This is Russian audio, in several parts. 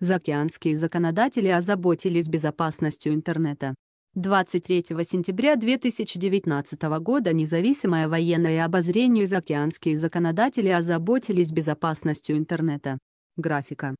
заокеанские законодатели озаботились безопасностью интернета. 23 сентября 2019 года независимое военное обозрение заокеанские законодатели озаботились безопасностью интернета. Графика.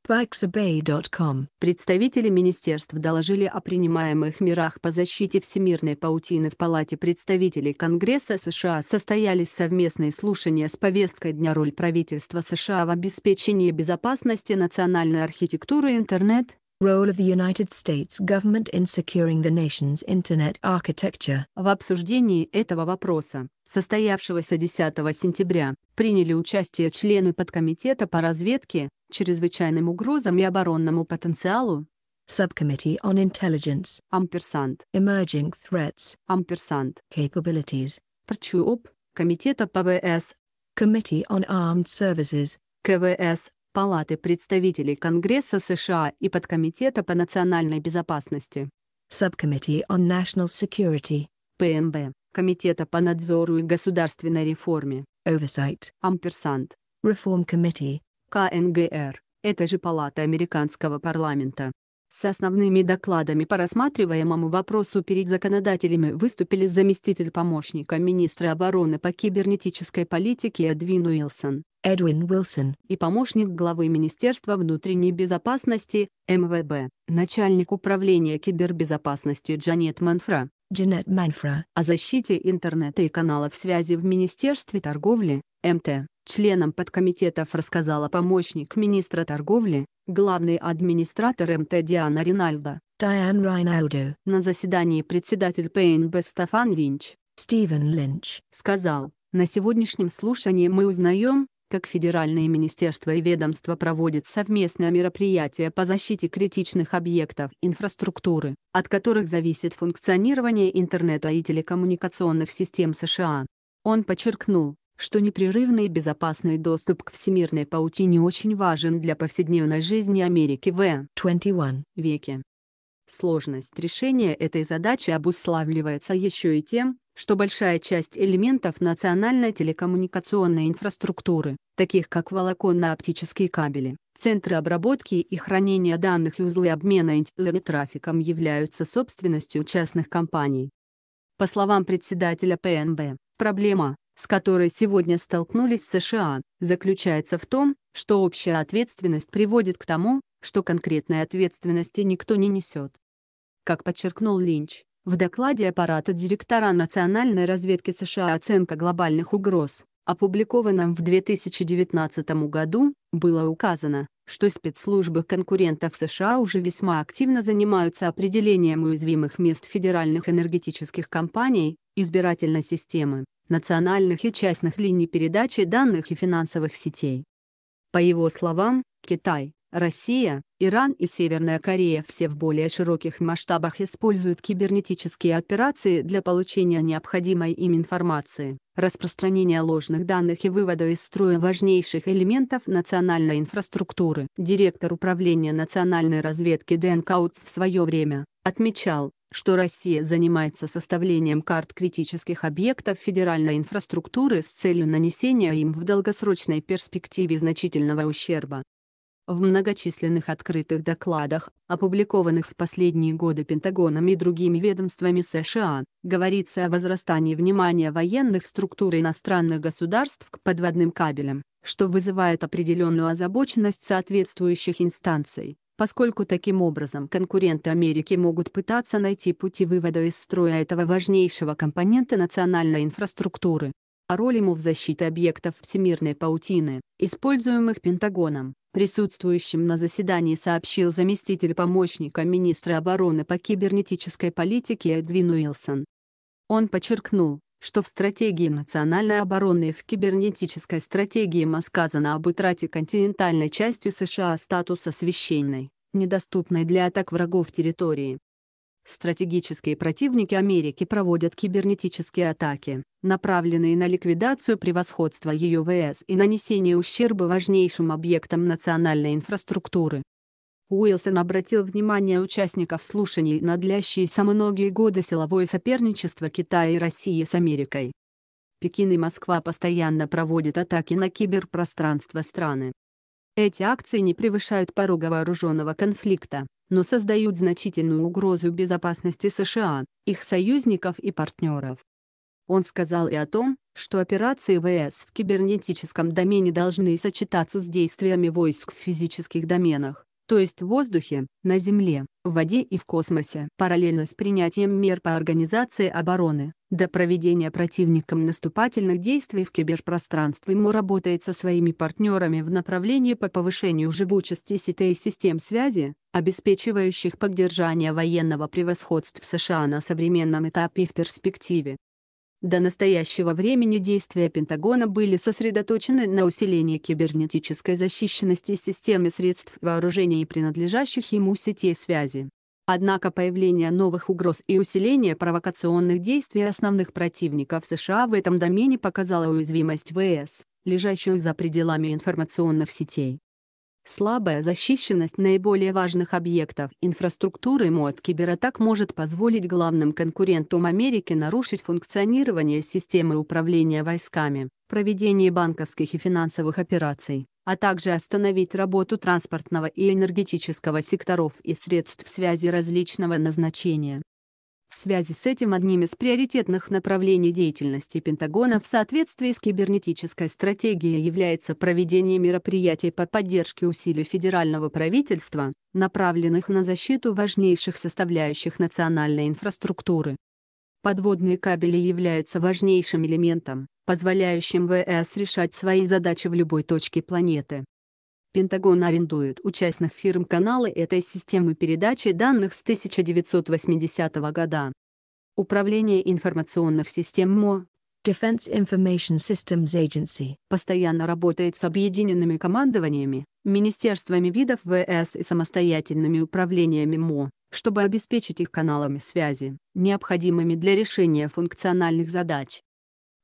Представители министерств доложили о принимаемых мерах по защите всемирной паутины в Палате представителей Конгресса США. Состоялись совместные слушания с повесткой дня роль правительства США в обеспечении безопасности национальной архитектуры интернет, Role of the United States government in securing the nation's internet architecture. В обсуждении этого вопроса, состоявшегося 10 сентября, приняли участие члены подкомитета по разведке, чрезвычайным угрозам и оборонному потенциалу, Subcommittee on Intelligence, Ampersand, Emerging Threats, Ampersand, Capabilities, ПРЧУОП, Комитета ПВС, Committee on Armed Services, КВС, Палаты представителей Конгресса США и Подкомитета по национальной безопасности Subcommittee on National Security ПНБ Комитета по надзору и государственной реформе Oversight Амперсант Reform Committee КНГР. Это же Палата Американского парламента. С основными докладами по рассматриваемому вопросу перед законодателями выступили заместитель помощника министра обороны по кибернетической политике Эдвин Уилсон, Эдвин Уилсон и помощник главы Министерства внутренней безопасности МВБ, начальник управления кибербезопасности Джанет Манфра. Джанет Манфра о защите интернета и каналов связи в Министерстве торговли, МТ. Членам подкомитетов рассказала помощник министра торговли, главный администратор МТ Диана Ринальдо. Диан Ринальдо. На заседании председатель ПНБ Стефан Линч. Стивен Линч. Сказал, на сегодняшнем слушании мы узнаем, как федеральные министерства и ведомства проводят совместное мероприятие по защите критичных объектов инфраструктуры, от которых зависит функционирование интернета и телекоммуникационных систем США. Он подчеркнул, что непрерывный и безопасный доступ к всемирной паутине очень важен для повседневной жизни Америки в 21 веке. Сложность решения этой задачи обуславливается еще и тем, что большая часть элементов национальной телекоммуникационной инфраструктуры, таких как волоконно-оптические кабели, центры обработки и хранения данных и узлы обмена интернет-трафиком являются собственностью частных компаний. По словам председателя ПНБ, проблема, с которой сегодня столкнулись США, заключается в том, что общая ответственность приводит к тому, что конкретной ответственности никто не несет. Как подчеркнул Линч, в докладе аппарата директора Национальной разведки США оценка глобальных угроз, опубликованном в 2019 году, было указано, что спецслужбы конкурентов США уже весьма активно занимаются определением уязвимых мест федеральных энергетических компаний, избирательной системы, национальных и частных линий передачи данных и финансовых сетей. По его словам, Китай, Россия, Иран и Северная Корея все в более широких масштабах используют кибернетические операции для получения необходимой им информации распространения ложных данных и вывода из строя важнейших элементов национальной инфраструктуры. Директор управления национальной разведки Дэн Каутс в свое время отмечал, что Россия занимается составлением карт критических объектов федеральной инфраструктуры с целью нанесения им в долгосрочной перспективе значительного ущерба. В многочисленных открытых докладах, опубликованных в последние годы Пентагоном и другими ведомствами США, говорится о возрастании внимания военных структур иностранных государств к подводным кабелям, что вызывает определенную озабоченность соответствующих инстанций, поскольку таким образом конкуренты Америки могут пытаться найти пути вывода из строя этого важнейшего компонента национальной инфраструктуры. А роль ему в защите объектов всемирной паутины, используемых Пентагоном. Присутствующим на заседании сообщил заместитель помощника министра обороны по кибернетической политике Эдвин Уилсон. Он подчеркнул, что в стратегии национальной обороны и в кибернетической стратегии МА сказано об утрате континентальной частью США статуса священной, недоступной для атак врагов территории. Стратегические противники Америки проводят кибернетические атаки, направленные на ликвидацию превосходства ее ВС и нанесение ущерба важнейшим объектам национальной инфраструктуры. Уилсон обратил внимание участников слушаний на длящиеся многие годы силовое соперничество Китая и России с Америкой. Пекин и Москва постоянно проводят атаки на киберпространство страны. Эти акции не превышают порога вооруженного конфликта, но создают значительную угрозу безопасности США, их союзников и партнеров. Он сказал и о том, что операции ВС в кибернетическом домене должны сочетаться с действиями войск в физических доменах то есть в воздухе, на Земле, в воде и в космосе. Параллельно с принятием мер по организации обороны, до проведения противником наступательных действий в киберпространстве ему работает со своими партнерами в направлении по повышению живучести сетей систем связи, обеспечивающих поддержание военного превосходства США на современном этапе и в перспективе. До настоящего времени действия Пентагона были сосредоточены на усилении кибернетической защищенности системы средств вооружения и принадлежащих ему сетей связи. Однако появление новых угроз и усиление провокационных действий основных противников США в этом домене показало уязвимость ВС, лежащую за пределами информационных сетей. Слабая защищенность наиболее важных объектов инфраструктуры МОД кибератак может позволить главным конкурентам Америки нарушить функционирование системы управления войсками, проведение банковских и финансовых операций, а также остановить работу транспортного и энергетического секторов и средств связи различного назначения. В связи с этим одним из приоритетных направлений деятельности Пентагона в соответствии с кибернетической стратегией является проведение мероприятий по поддержке усилий федерального правительства, направленных на защиту важнейших составляющих национальной инфраструктуры. Подводные кабели являются важнейшим элементом, позволяющим ВС решать свои задачи в любой точке планеты. Пентагон арендует у частных фирм каналы этой системы передачи данных с 1980 года. Управление информационных систем МО Defense Information Systems Agency постоянно работает с объединенными командованиями, министерствами видов ВС и самостоятельными управлениями МО, чтобы обеспечить их каналами связи, необходимыми для решения функциональных задач.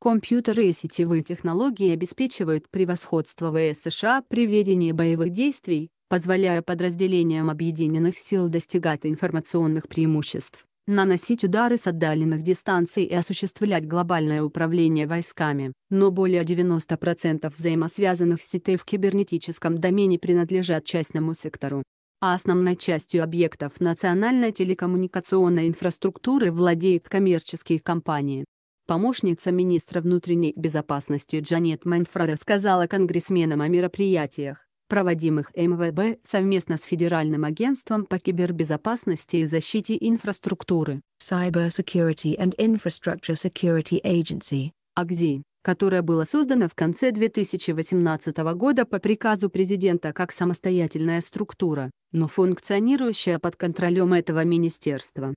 Компьютеры и сетевые технологии обеспечивают превосходство ВС США при ведении боевых действий, позволяя подразделениям объединенных сил достигать информационных преимуществ, наносить удары с отдаленных дистанций и осуществлять глобальное управление войсками. Но более 90% взаимосвязанных сетей в кибернетическом домене принадлежат частному сектору а основной частью объектов национальной телекоммуникационной инфраструктуры владеют коммерческие компании. Помощница министра внутренней безопасности Джанет Майнфра сказала конгрессменам о мероприятиях, проводимых МВБ совместно с Федеральным агентством по кибербезопасности и защите инфраструктуры Cyber Security and Infrastructure Security Agency, АГЗИ, которое было создано в конце 2018 года по приказу президента как самостоятельная структура, но функционирующая под контролем этого министерства.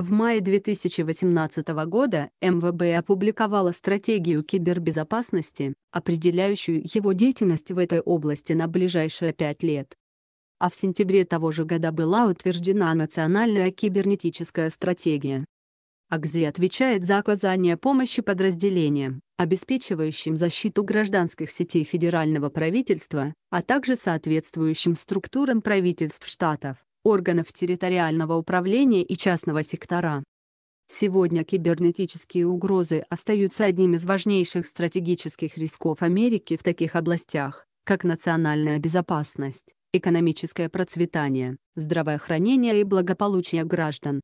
В мае 2018 года МВБ опубликовала стратегию кибербезопасности, определяющую его деятельность в этой области на ближайшие пять лет. А в сентябре того же года была утверждена национальная кибернетическая стратегия. АГЗИ отвечает за оказание помощи подразделениям, обеспечивающим защиту гражданских сетей федерального правительства, а также соответствующим структурам правительств штатов органов территориального управления и частного сектора. Сегодня кибернетические угрозы остаются одним из важнейших стратегических рисков Америки в таких областях, как национальная безопасность, экономическое процветание, здравоохранение и благополучие граждан,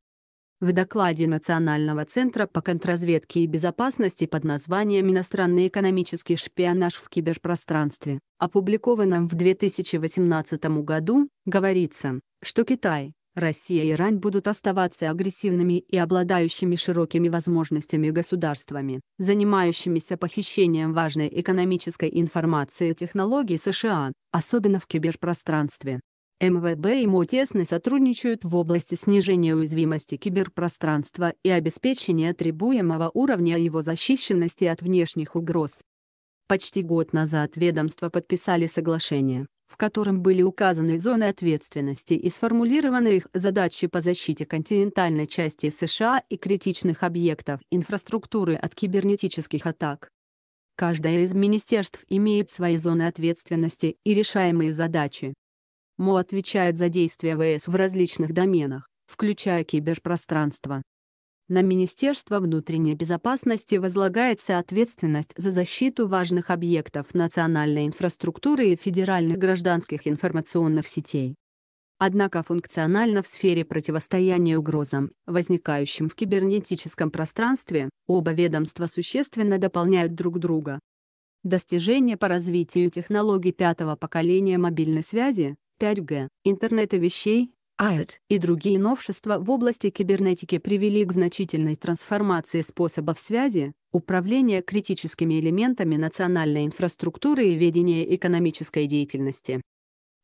в докладе Национального центра по контрразведке и безопасности под названием «Иностранный экономический шпионаж в киберпространстве», опубликованном в 2018 году, говорится, что Китай, Россия и Иран будут оставаться агрессивными и обладающими широкими возможностями государствами, занимающимися похищением важной экономической информации и технологий США, особенно в киберпространстве. МВБ и МО тесно сотрудничают в области снижения уязвимости киберпространства и обеспечения требуемого уровня его защищенности от внешних угроз. Почти год назад ведомства подписали соглашение, в котором были указаны зоны ответственности и сформулированы их задачи по защите континентальной части США и критичных объектов инфраструктуры от кибернетических атак. Каждое из министерств имеет свои зоны ответственности и решаемые задачи. МО отвечает за действия ВС в различных доменах, включая киберпространство. На Министерство внутренней безопасности возлагается ответственность за защиту важных объектов национальной инфраструктуры и федеральных гражданских информационных сетей. Однако функционально в сфере противостояния угрозам, возникающим в кибернетическом пространстве, оба ведомства существенно дополняют друг друга. Достижения по развитию технологий пятого поколения мобильной связи, 5G, интернета вещей, IoT и другие новшества в области кибернетики привели к значительной трансформации способов связи, управления критическими элементами национальной инфраструктуры и ведения экономической деятельности.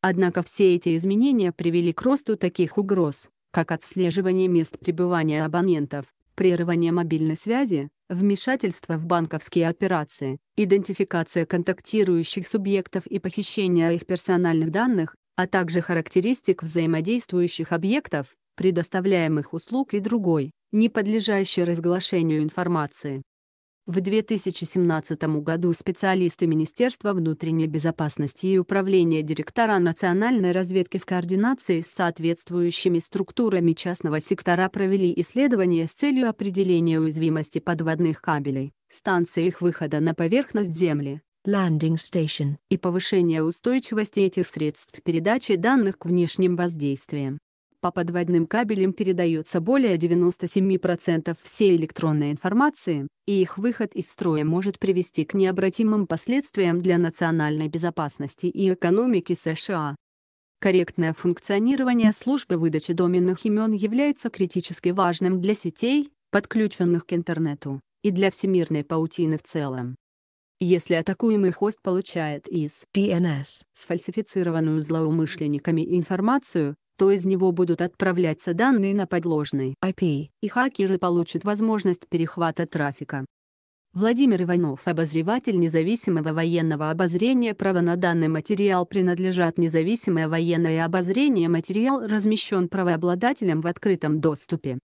Однако все эти изменения привели к росту таких угроз, как отслеживание мест пребывания абонентов, прерывание мобильной связи, вмешательство в банковские операции, идентификация контактирующих субъектов и похищение их персональных данных, а также характеристик взаимодействующих объектов, предоставляемых услуг и другой, не подлежащей разглашению информации. В 2017 году специалисты Министерства внутренней безопасности и Управления директора национальной разведки в координации с соответствующими структурами частного сектора провели исследование с целью определения уязвимости подводных кабелей, станций их выхода на поверхность Земли, landing station, и повышение устойчивости этих средств передачи данных к внешним воздействиям. По подводным кабелям передается более 97% всей электронной информации, и их выход из строя может привести к необратимым последствиям для национальной безопасности и экономики США. Корректное функционирование службы выдачи доменных имен является критически важным для сетей, подключенных к интернету, и для всемирной паутины в целом. Если атакуемый хост получает из DNS сфальсифицированную злоумышленниками информацию, то из него будут отправляться данные на подложный IP, и хакеры получат возможность перехвата трафика. Владимир Иванов, обозреватель независимого военного обозрения «Право на данный материал принадлежат независимое военное обозрение» материал размещен правообладателем в открытом доступе.